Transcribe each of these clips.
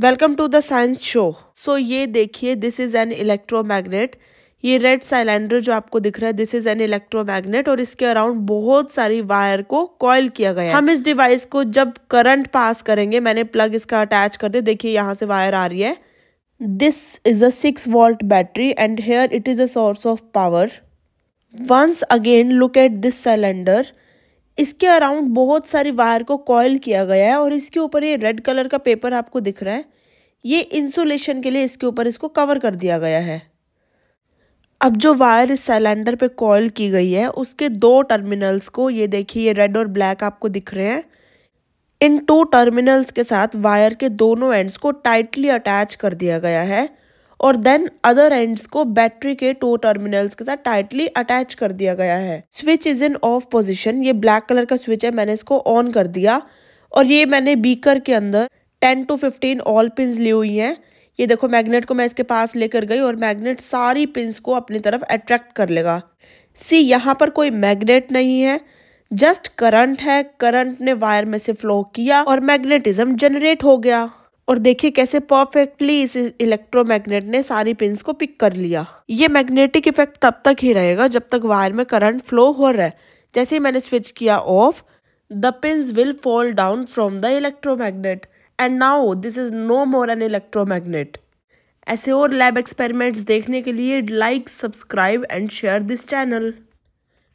Welcome to the science show so ये देखिए this is an electromagnet ये red cylinder जो आपको दिख रहा है दिस इज एन इलेक्ट्रोमैग्नेट और इसके अराउंड बहुत सारी वायर को कॉयल किया गया है हम इस डिवाइस को जब करंट पास करेंगे मैंने प्लग इसका अटैच कर दिया देखिए यहाँ से वायर आ रही है this is a six volt battery and here it is a source of power once again look at this cylinder इसके अराउंड बहुत सारी वायर को कॉयल किया गया है और इसके ऊपर ये रेड कलर का पेपर आपको दिख रहा है ये इंसुलेशन के लिए इसके ऊपर इसको कवर कर दिया गया है अब जो वायर इस सिलेंडर पे कॉयल की गई है उसके दो टर्मिनल्स को ये देखिए ये रेड और ब्लैक आपको दिख रहे हैं इन टू टर्मिनल्स के साथ वायर के दोनों एंड्स को टाइटली अटैच कर दिया गया है और देन अदर एंड्स को बैटरी के टू टर्मिनल्स के साथ टाइटली अटैच कर दिया गया है switch is in off position ये ब्लैक कलर का स्विच है मैंने इसको ऑन कर दिया और ये मैंने बीकर के अंदर ten to fifteen all pin ली हुई हैं ये देखो मैग्नेट को मैं इसके पास लेकर गई और मैग्नेट सारी पिंस को अपनी तरफ अट्रैक्ट कर लेगा सी यहाँ पर कोई मैग्नेट नहीं है जस्ट करंट है करंट ने वायर में से फ्लो किया और मैग्नेटिज्म जनरेट हो गया और देखिए कैसे परफेक्टली इस इलेक्ट्रोमैग्नेट ने सारी पिंस को पिक कर लिया ये मैग्नेटिक इफेक्ट तब तक ही रहेगा जब तक वायर में करंट फ्लो हो रहा है जैसे ही मैंने स्विच किया off the pins will fall down from the electromagnet and now this is no more an electromagnet ऐसे और लैब एक्सपेरिमेंट्स देखने के लिए like subscribe and share this channel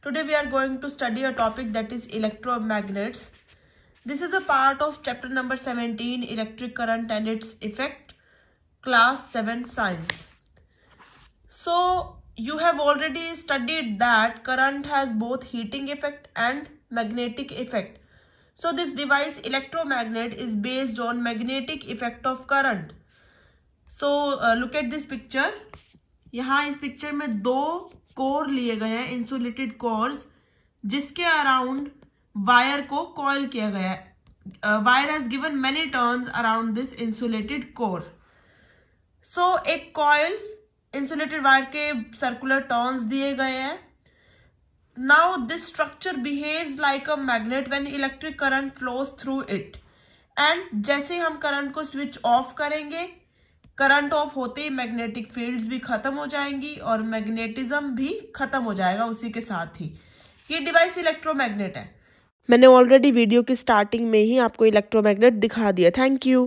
today we are going to study a topic that is electromagnets This is a part of chapter number 17 electric current and its effect class 7 science. So you have already studied that current has both heating effect and magnetic effect. So this device electromagnet is based on magnetic effect of current. So uh, look at this picture. यहाँ इस picture में दो core लिए गए हैं insulated cores जिसके around wire को coil किया गया है wire has given many turns around this insulated core so एक कॉयल इंसुलेटेड वायर के सर्कुलर टर्न्स दिए गए हैं now this structure behave like a magnet when electric current flows through it and जैसे हम करंट को स्विच ऑफ करेंगे current off होते ही मैग्नेटिक फील्ड्स भी खत्म हो जाएंगी और मैग्नेटिज्म भी खत्म हो जाएगा उसी के साथ ही ये डिवाइस इलेक्ट्रोमैग्नेट है मैंने ऑलरेडी वीडियो की स्टार्टिंग में ही आपको इलेक्ट्रोमैग्नेट दिखा दिया थैंक यू